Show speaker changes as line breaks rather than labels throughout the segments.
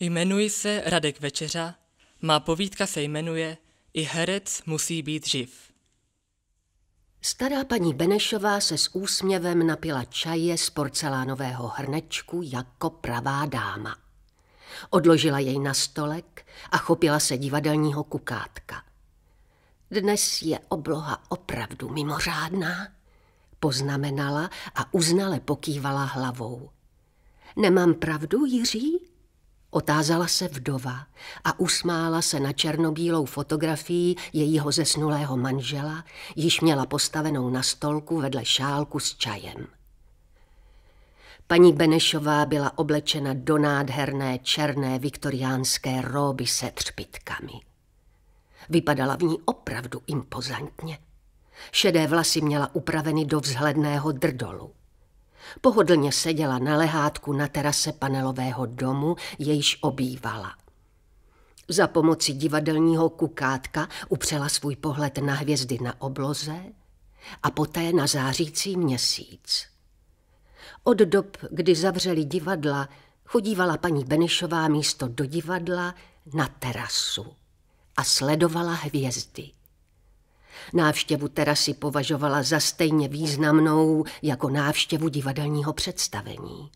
Jmenuji se Radek Večeřa, má povídka se jmenuje I herec musí být živ. Stará paní Benešová se s úsměvem napila čaje z porcelánového hrnečku jako pravá dáma. Odložila jej na stolek a chopila se divadelního kukátka. Dnes je obloha opravdu mimořádná, poznamenala a uznale pokývala hlavou. Nemám pravdu, Jiří? Otázala se vdova a usmála se na černobílou fotografii jejího zesnulého manžela, již měla postavenou na stolku vedle šálku s čajem. Paní Benešová byla oblečena do nádherné černé viktoriánské róby se třpitkami. Vypadala v ní opravdu impozantně. Šedé vlasy měla upraveny do vzhledného drdolu. Pohodlně seděla na lehátku na terase panelového domu, jejíž obývala. Za pomoci divadelního kukátka upřela svůj pohled na hvězdy na obloze a poté na zářící měsíc. Od dob, kdy zavřeli divadla, chodívala paní Benešová místo do divadla na terasu a sledovala hvězdy. Návštěvu terasy považovala za stejně významnou jako návštěvu divadelního představení.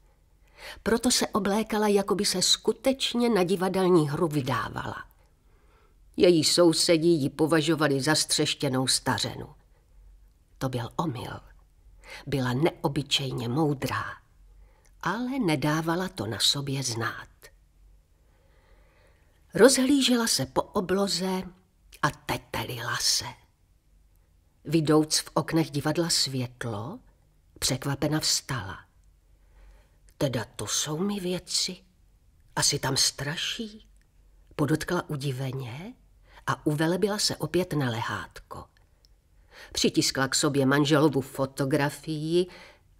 Proto se oblékala, jako by se skutečně na divadelní hru vydávala. Její sousedí ji považovali za střeštěnou stařenu. To byl omyl. Byla neobyčejně moudrá, ale nedávala to na sobě znát. Rozhlížela se po obloze a tetelila se. Vidouc v oknech divadla světlo, překvapena vstala. Teda to jsou mi věci. Asi tam straší. Podotkla udiveně a uvelebila se opět na lehátko. Přitiskla k sobě manželovu fotografii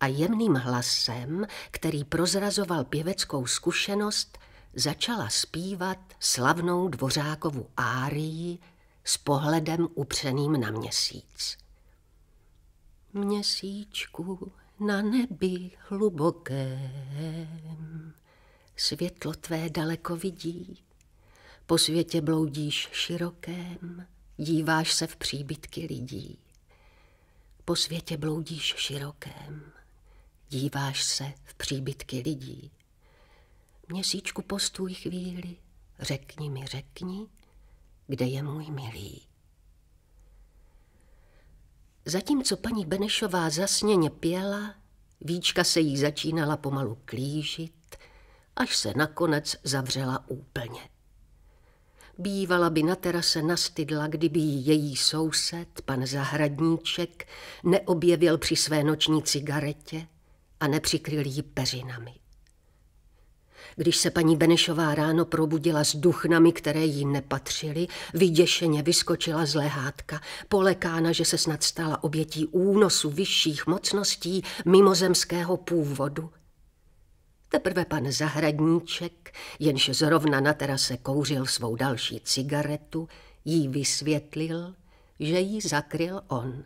a jemným hlasem, který prozrazoval pěveckou zkušenost, začala zpívat slavnou dvořákovu árii s pohledem upřeným na měsíc. Měsíčku na nebi hlubokém, světlo tvé daleko vidí, po světě bloudíš širokém, díváš se v příbytky lidí. Po světě bloudíš širokém, díváš se v příbytky lidí. Měsíčku postůj chvíli, řekni mi, řekni, kde je můj milý. Zatímco paní Benešová zasněně pěla, víčka se jí začínala pomalu klížit, až se nakonec zavřela úplně. Bývala by na terase nastydla, kdyby její soused, pan zahradníček, neobjevil při své noční cigaretě a nepřikryl jí peřinami. Když se paní Benešová ráno probudila s duchnami, které jí nepatřily, vyděšeně vyskočila z lehátka, polekána, že se snad stala obětí únosu vyšších mocností mimozemského původu. Teprve pan zahradníček, jenž zrovna na terase kouřil svou další cigaretu, jí vysvětlil, že ji zakryl on.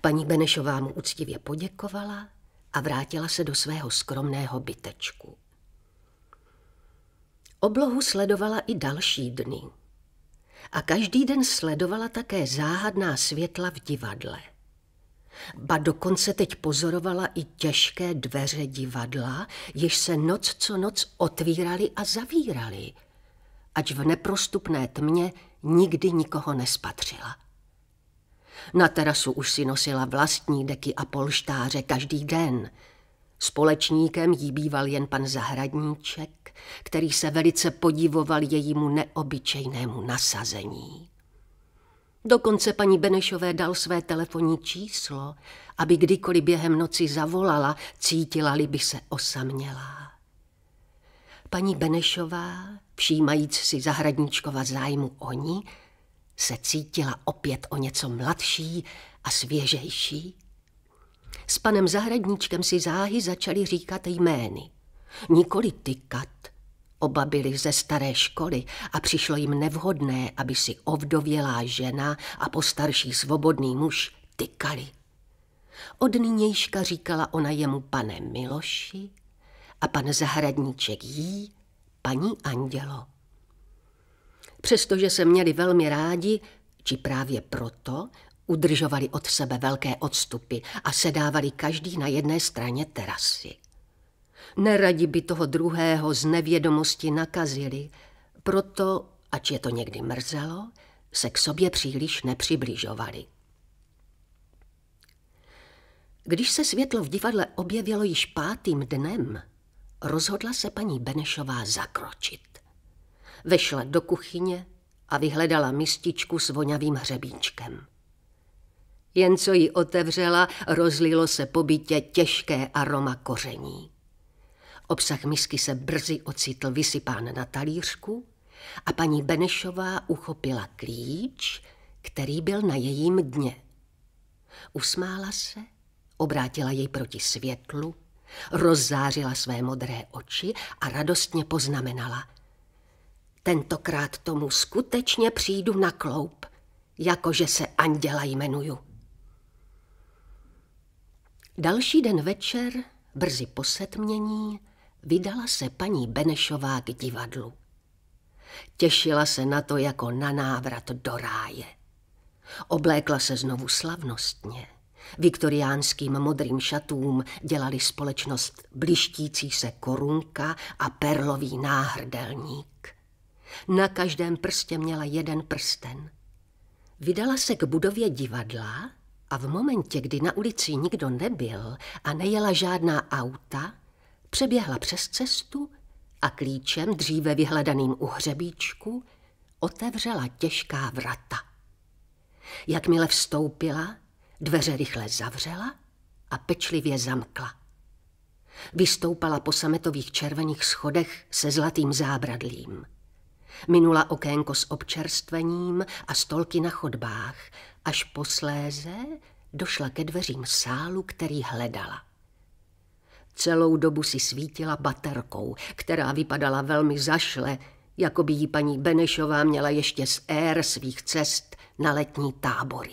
Paní Benešová mu úctivě poděkovala a vrátila se do svého skromného bytečku. Oblohu sledovala i další dny. A každý den sledovala také záhadná světla v divadle. Ba dokonce teď pozorovala i těžké dveře divadla, jež se noc co noc otvíraly a zavíraly, ať v neprostupné tmě nikdy nikoho nespatřila. Na terasu už si nosila vlastní deky a polštáře každý den – Společníkem jí býval jen pan Zahradníček, který se velice podivoval jejímu neobyčejnému nasazení. Dokonce paní Benešové dal své telefonní číslo, aby kdykoliv během noci zavolala, cítila-li by se osamělá. Paní Benešová, všímajíc si zahradníčkova zájmu o ní, se cítila opět o něco mladší a svěžejší s panem zahradníčkem si záhy začali říkat jmény. Nikoli tykat. Oba byli ze staré školy a přišlo jim nevhodné, aby si ovdovělá žena a postarší svobodný muž tykali. Od nynějška říkala ona jemu pane Miloši a pan zahradníček jí, paní Andělo. Přestože se měli velmi rádi, či právě proto, Udržovali od sebe velké odstupy a sedávali každý na jedné straně terasy. Neradi by toho druhého z nevědomosti nakazili, proto, ač je to někdy mrzelo, se k sobě příliš nepřibližovali. Když se světlo v divadle objevilo již pátým dnem, rozhodla se paní Benešová zakročit. Vešla do kuchyně a vyhledala mističku s voňavým hřebíčkem. Jen co ji otevřela, rozlilo se po bytě těžké aroma koření. Obsah misky se brzy ocitl vysypán na talířku a paní Benešová uchopila klíč, který byl na jejím dně. Usmála se, obrátila jej proti světlu, rozzářila své modré oči a radostně poznamenala. Tentokrát tomu skutečně přijdu na kloup, jakože se anděla jmenuju. Další den večer, brzy po setmění, vydala se paní Benešová k divadlu. Těšila se na to jako na návrat do ráje. Oblékla se znovu slavnostně. Viktoriánským modrým šatům dělali společnost blištící se korunka a perlový náhrdelník. Na každém prstě měla jeden prsten. Vydala se k budově divadla, a v momentě, kdy na ulici nikdo nebyl a nejela žádná auta, přeběhla přes cestu a klíčem, dříve vyhledaným u hřebíčku, otevřela těžká vrata. Jakmile vstoupila, dveře rychle zavřela a pečlivě zamkla. Vystoupala po sametových červených schodech se zlatým zábradlím. Minula okénko s občerstvením a stolky na chodbách, až posléze došla ke dveřím sálu, který hledala. Celou dobu si svítila baterkou, která vypadala velmi zašle, jako by ji paní Benešová měla ještě z ér svých cest na letní tábory.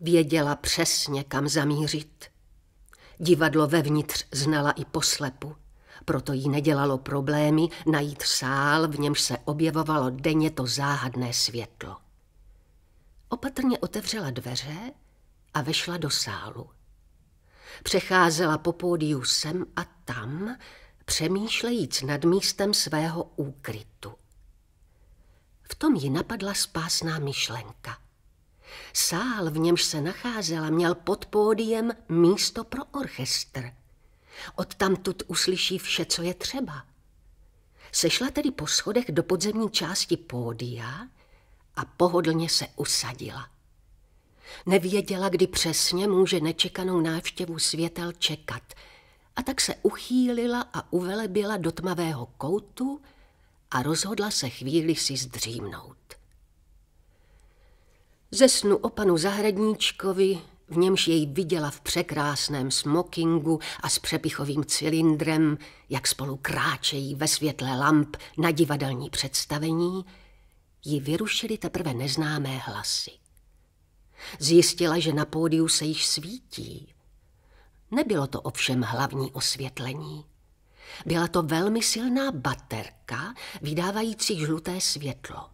Věděla přesně, kam zamířit. Divadlo vevnitř znala i poslepu proto jí nedělalo problémy najít sál, v němž se objevovalo denně to záhadné světlo. Opatrně otevřela dveře a vešla do sálu. Přecházela po pódiu sem a tam, přemýšlejíc nad místem svého úkrytu. V tom ji napadla spásná myšlenka. Sál, v němž se nacházela, měl pod pódiem místo pro orchestr. Odtamtud uslyší vše, co je třeba. Sešla tedy po schodech do podzemní části pódia a pohodlně se usadila. Nevěděla, kdy přesně může nečekanou návštěvu světel čekat, a tak se uchýlila a uvelebila do tmavého koutu a rozhodla se chvíli si zdřímnout. Ze snu o panu zahradníčkovi v němž jej viděla v překrásném smokingu a s přepichovým cylindrem, jak spolu kráčejí ve světle lamp na divadelní představení, ji vyrušily teprve neznámé hlasy. Zjistila, že na pódiu se již svítí. Nebylo to ovšem hlavní osvětlení. Byla to velmi silná baterka, vydávající žluté světlo.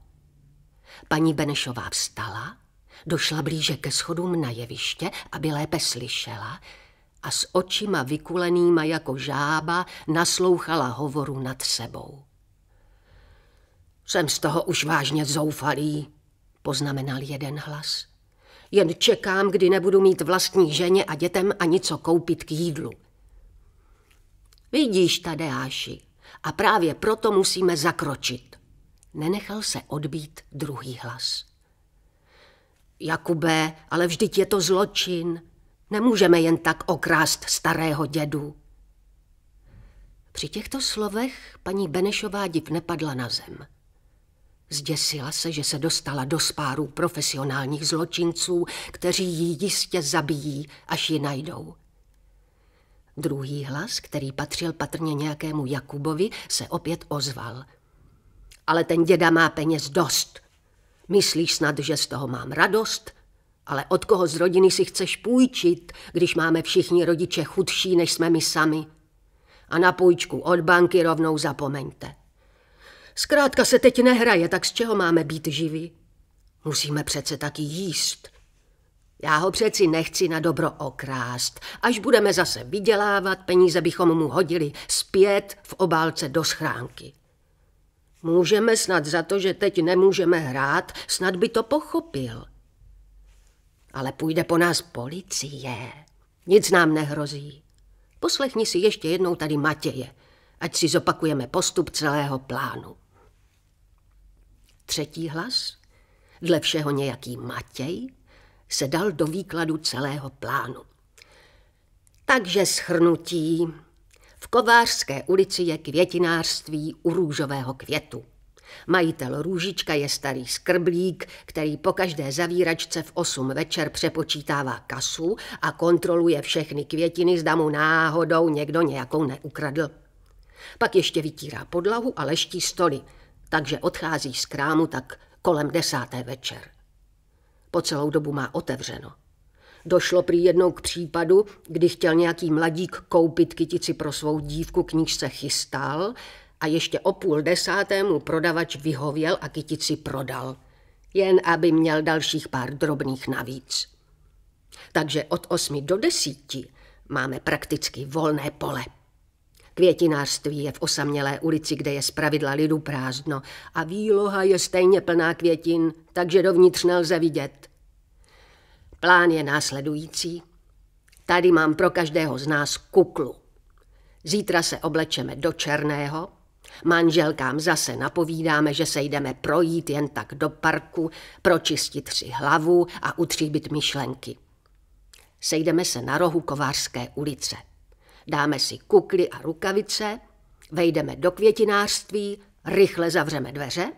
Paní Benešová vstala, Došla blíže ke schodům na jeviště, aby lépe slyšela a s očima vykulenýma jako žába naslouchala hovoru nad sebou. Jsem z toho už vážně zoufalý, poznamenal jeden hlas. Jen čekám, kdy nebudu mít vlastní ženě a dětem ani co koupit k jídlu. Vidíš, Tadeáši, a právě proto musíme zakročit. Nenechal se odbít druhý hlas. Jakube, ale vždyť je to zločin. Nemůžeme jen tak okrást starého dědu. Při těchto slovech paní Benešová div nepadla na zem. Zděsila se, že se dostala do spáru profesionálních zločinců, kteří ji jistě zabijí, až ji najdou. Druhý hlas, který patřil patrně nějakému Jakubovi, se opět ozval. Ale ten děda má peněz dost – Myslíš snad, že z toho mám radost? Ale od koho z rodiny si chceš půjčit, když máme všichni rodiče chudší, než jsme my sami? A na půjčku od banky rovnou zapomeňte. Zkrátka se teď nehraje, tak z čeho máme být živi? Musíme přece taky jíst. Já ho přeci nechci na dobro okrást. Až budeme zase vydělávat, peníze bychom mu hodili zpět v obálce do schránky. Můžeme snad za to, že teď nemůžeme hrát, snad by to pochopil. Ale půjde po nás policie. Nic nám nehrozí. Poslechni si ještě jednou tady Matěje, ať si zopakujeme postup celého plánu. Třetí hlas, dle všeho nějaký Matěj, se dal do výkladu celého plánu. Takže schrnutí v Kovářské ulici je květinářství u růžového květu. Majitel Růžička je starý skrblík, který po každé zavíračce v 8 večer přepočítává kasu a kontroluje všechny květiny, zda mu náhodou někdo nějakou neukradl. Pak ještě vytírá podlahu a leští stoly, takže odchází z krámu tak kolem desáté večer. Po celou dobu má otevřeno. Došlo prý jednou k případu, kdy chtěl nějaký mladík koupit kytici pro svou dívku, k níž se chystal a ještě o půl desátému prodavač vyhověl a kytici prodal. Jen aby měl dalších pár drobných navíc. Takže od osmi do desíti máme prakticky volné pole. Květinářství je v osamělé ulici, kde je zpravidla lidu prázdno a výloha je stejně plná květin, takže dovnitř nelze vidět. Plán je následující. Tady mám pro každého z nás kuklu. Zítra se oblečeme do černého, manželkám zase napovídáme, že se jdeme projít jen tak do parku, pročistit si hlavu a utříbit myšlenky. Sejdeme se na rohu Kovářské ulice. Dáme si kukly a rukavice, vejdeme do květinářství, rychle zavřeme dveře,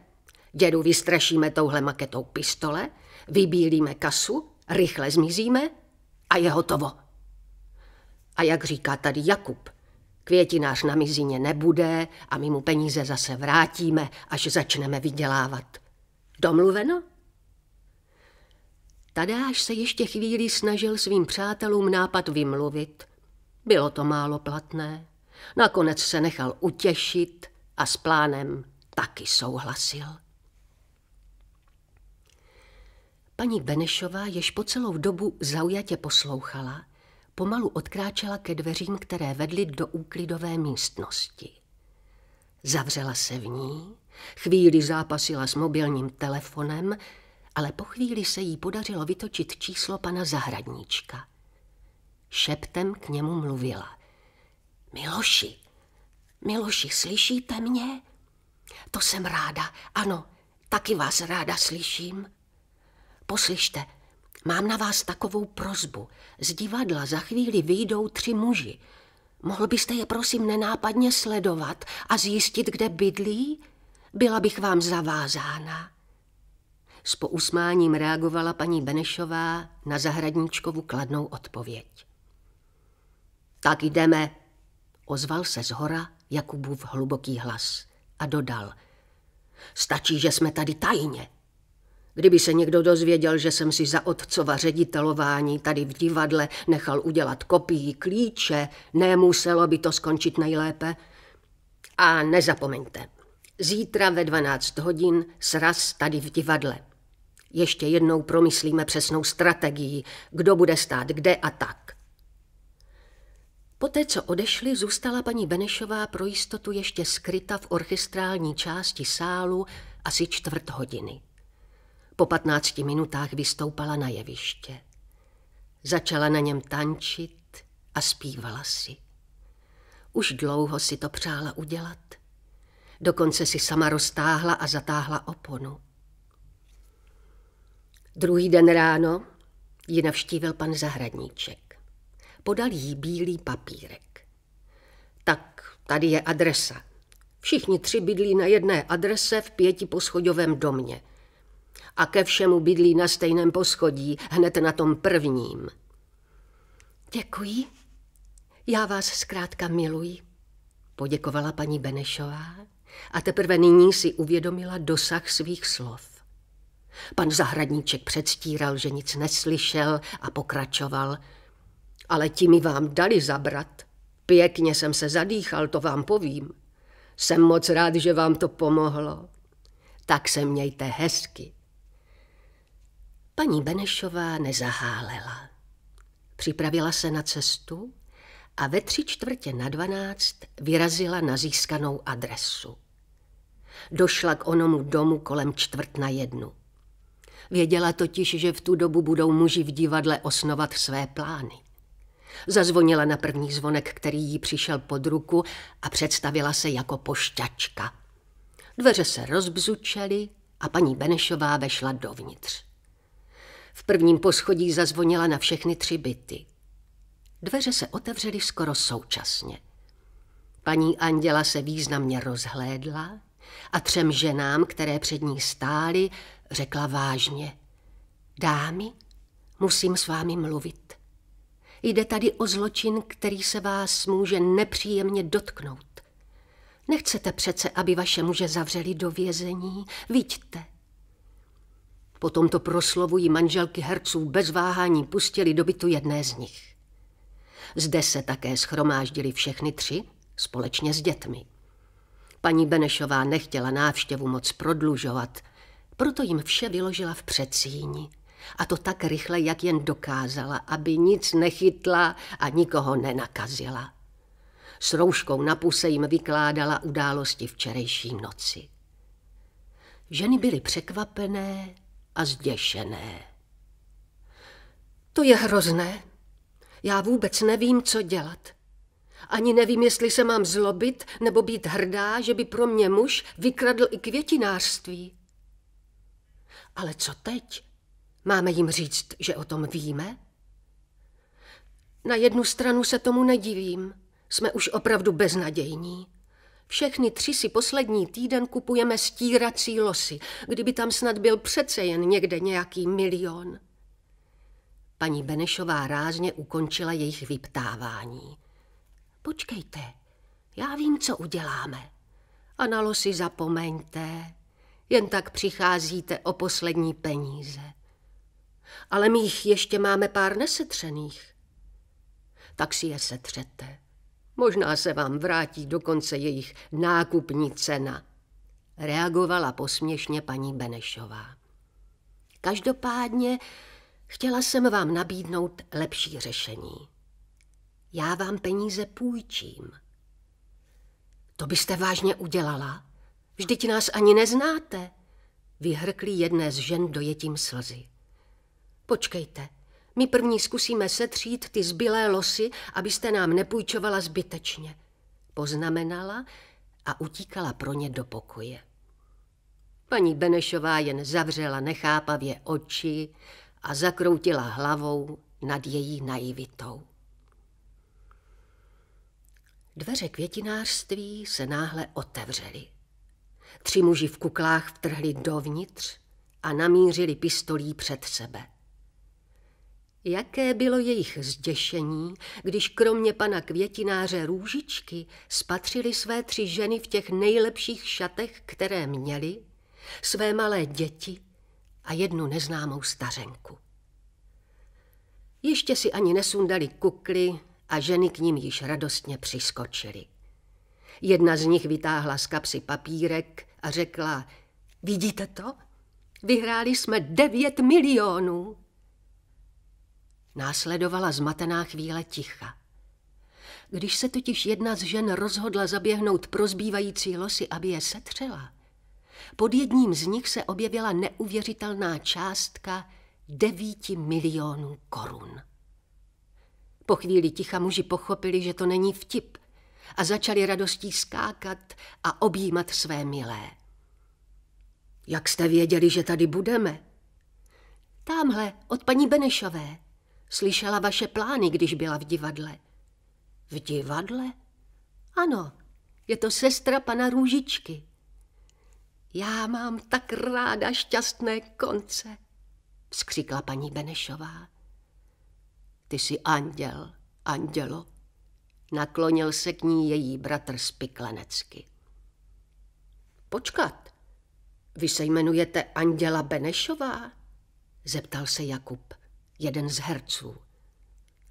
dědu vystrašíme touhle maketou pistole, vybílíme kasu rychle zmizíme a je hotovo. A jak říká tady Jakub, květinář na mizině nebude a my mu peníze zase vrátíme, až začneme vydělávat. Domluveno? Tadáš se ještě chvíli snažil svým přátelům nápad vymluvit. Bylo to málo platné. Nakonec se nechal utěšit a s plánem taky souhlasil. Paní Benešová, jež po celou dobu zaujatě poslouchala, pomalu odkráčela ke dveřím, které vedly do úklidové místnosti. Zavřela se v ní, chvíli zápasila s mobilním telefonem, ale po chvíli se jí podařilo vytočit číslo pana zahradníčka. Šeptem k němu mluvila. Miloši, Miloši, slyšíte mě? To jsem ráda, ano, taky vás ráda slyším. Poslyšte, mám na vás takovou prozbu. Z divadla za chvíli vyjdou tři muži. Mohl byste je prosím nenápadně sledovat a zjistit, kde bydlí? Byla bych vám zavázána. S pousmáním reagovala paní Benešová na zahradníčkovu kladnou odpověď. Tak jdeme, ozval se z hora Jakubův hluboký hlas a dodal. Stačí, že jsme tady tajně. Kdyby se někdo dozvěděl, že jsem si za otcova ředitelování tady v divadle nechal udělat kopii klíče, nemuselo by to skončit nejlépe. A nezapomeňte, zítra ve 12 hodin sraz tady v divadle. Ještě jednou promyslíme přesnou strategii, kdo bude stát kde a tak. Poté, co odešli, zůstala paní Benešová pro jistotu ještě skryta v orchestrální části sálu asi čtvrt hodiny. Po patnácti minutách vystoupala na jeviště. Začala na něm tančit a zpívala si. Už dlouho si to přála udělat. Dokonce si sama roztáhla a zatáhla oponu. Druhý den ráno ji navštívil pan zahradníček. Podal jí bílý papírek. Tak tady je adresa. Všichni tři bydlí na jedné adrese v pěti poschodovém domě a ke všemu bydlí na stejném poschodí, hned na tom prvním. Děkuji. Já vás zkrátka miluji, poděkovala paní Benešová a teprve nyní si uvědomila dosah svých slov. Pan zahradníček předstíral, že nic neslyšel a pokračoval. Ale ti mi vám dali zabrat. Pěkně jsem se zadýchal, to vám povím. Jsem moc rád, že vám to pomohlo. Tak se mějte hezky. Paní Benešová nezahálela. Připravila se na cestu a ve tři čtvrtě na dvanáct vyrazila na získanou adresu. Došla k onomu domu kolem čtvrt na jednu. Věděla totiž, že v tu dobu budou muži v divadle osnovat své plány. Zazvonila na první zvonek, který jí přišel pod ruku a představila se jako pošťačka. Dveře se rozbzučely a paní Benešová vešla dovnitř. V prvním poschodí zazvonila na všechny tři byty. Dveře se otevřely skoro současně. Paní Anděla se významně rozhlédla a třem ženám, které před ní stály, řekla vážně. Dámy, musím s vámi mluvit. Jde tady o zločin, který se vás může nepříjemně dotknout. Nechcete přece, aby vaše muže zavřeli do vězení? Víďte, po tomto proslovu ji manželky herců bez váhání pustili do bytu jedné z nich. Zde se také schromáždili všechny tři, společně s dětmi. Paní Benešová nechtěla návštěvu moc prodlužovat, proto jim vše vyložila v předsíni. A to tak rychle, jak jen dokázala, aby nic nechytla a nikoho nenakazila. S rouškou na puse jim vykládala události včerejší noci. Ženy byly překvapené, a zděšené. To je hrozné. Já vůbec nevím, co dělat. Ani nevím, jestli se mám zlobit nebo být hrdá, že by pro mě muž vykradl i květinářství. Ale co teď? Máme jim říct, že o tom víme? Na jednu stranu se tomu nedivím. Jsme už opravdu beznadějní. Všechny tři si poslední týden kupujeme stírací losy, kdyby tam snad byl přece jen někde nějaký milion. Paní Benešová rázně ukončila jejich vyptávání. Počkejte, já vím, co uděláme. A na losy zapomeňte, jen tak přicházíte o poslední peníze. Ale mých ještě máme pár nesetřených. Tak si je setřete. Možná se vám vrátí dokonce jejich nákupní cena. Reagovala posměšně paní Benešová. Každopádně chtěla jsem vám nabídnout lepší řešení. Já vám peníze půjčím. To byste vážně udělala? Vždyť nás ani neznáte. Vyhrkli jedné z žen dojetím slzy. Počkejte, my první zkusíme setřít ty zbylé losy, abyste nám nepůjčovala zbytečně. Poznamenala a utíkala pro ně do pokoje. Paní Benešová jen zavřela nechápavě oči a zakroutila hlavou nad její naivitou. Dveře květinářství se náhle otevřely. Tři muži v kuklách vtrhli dovnitř a namířili pistolí před sebe. Jaké bylo jejich zděšení, když kromě pana květináře Růžičky spatřili své tři ženy v těch nejlepších šatech, které měli, své malé děti a jednu neznámou stařenku. Ještě si ani nesundali kukly a ženy k ním již radostně přiskočily. Jedna z nich vytáhla z kapsy papírek a řekla, vidíte to? Vyhráli jsme devět milionů. Následovala zmatená chvíle ticha. Když se totiž jedna z žen rozhodla zaběhnout pro zbývající losy, aby je setřela, pod jedním z nich se objevila neuvěřitelná částka 9 milionů korun. Po chvíli ticha muži pochopili, že to není vtip a začali radostí skákat a objímat své milé. Jak jste věděli, že tady budeme? Tamhle, od paní Benešové, Slyšela vaše plány, když byla v divadle. V divadle? Ano, je to sestra pana Růžičky. Já mám tak ráda šťastné konce, vzkřikla paní Benešová. Ty jsi anděl, andělo, naklonil se k ní její bratr spiklenecky. Počkat, vy se jmenujete Anděla Benešová? zeptal se Jakub jeden z herců.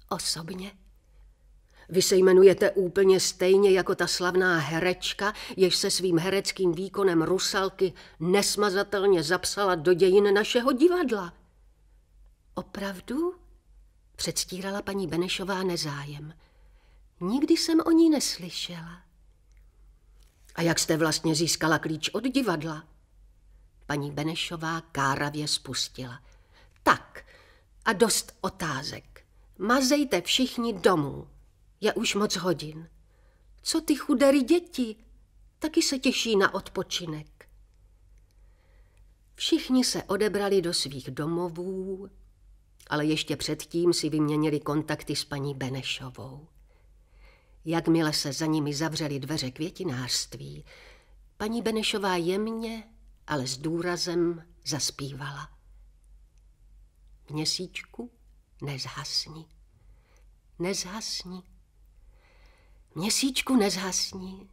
Osobně? Vy se jmenujete úplně stejně jako ta slavná herečka, jež se svým hereckým výkonem Rusalky nesmazatelně zapsala do dějin našeho divadla. Opravdu? Předstírala paní Benešová nezájem. Nikdy jsem o ní neslyšela. A jak jste vlastně získala klíč od divadla? Paní Benešová káravě spustila – a dost otázek. Mazejte všichni domů. Je už moc hodin. Co ty chudery děti? Taky se těší na odpočinek. Všichni se odebrali do svých domovů, ale ještě předtím si vyměnili kontakty s paní Benešovou. Jakmile se za nimi zavřely dveře květinářství, paní Benešová jemně, ale s důrazem zaspívala. Měsíčku, nezhasni, nezhasni, měsíčku nezhasni.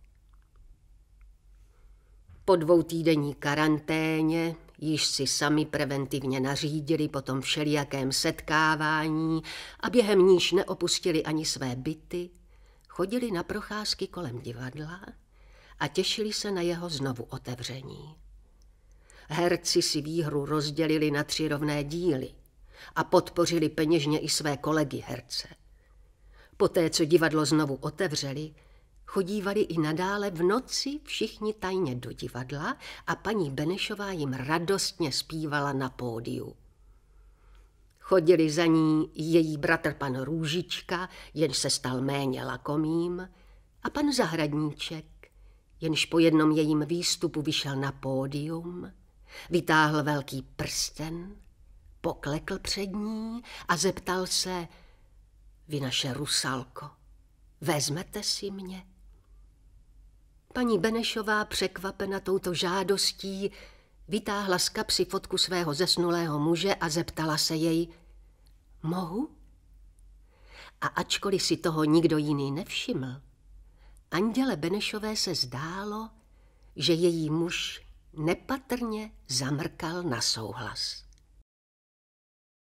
Po týdenní karanténě, již si sami preventivně nařídili po tom všelijakém setkávání a během níž neopustili ani své byty, chodili na procházky kolem divadla a těšili se na jeho znovu otevření. Herci si výhru rozdělili na tři rovné díly – a podpořili peněžně i své kolegy herce. Poté, co divadlo znovu otevřeli, chodívali i nadále v noci všichni tajně do divadla a paní Benešová jim radostně zpívala na pódiu. Chodili za ní její bratr pan Růžička, jen se stal méně lakomým, a pan Zahradníček, jenž po jednom jejím výstupu vyšel na pódium, vytáhl velký prsten – Poklekl před ní a zeptal se, vy naše rusalko, vezmete si mě? Paní Benešová, překvapena touto žádostí, vytáhla z kapsy fotku svého zesnulého muže a zeptala se jej, mohu? A ačkoliv si toho nikdo jiný nevšiml, Anděle Benešové se zdálo, že její muž nepatrně zamrkal na souhlas.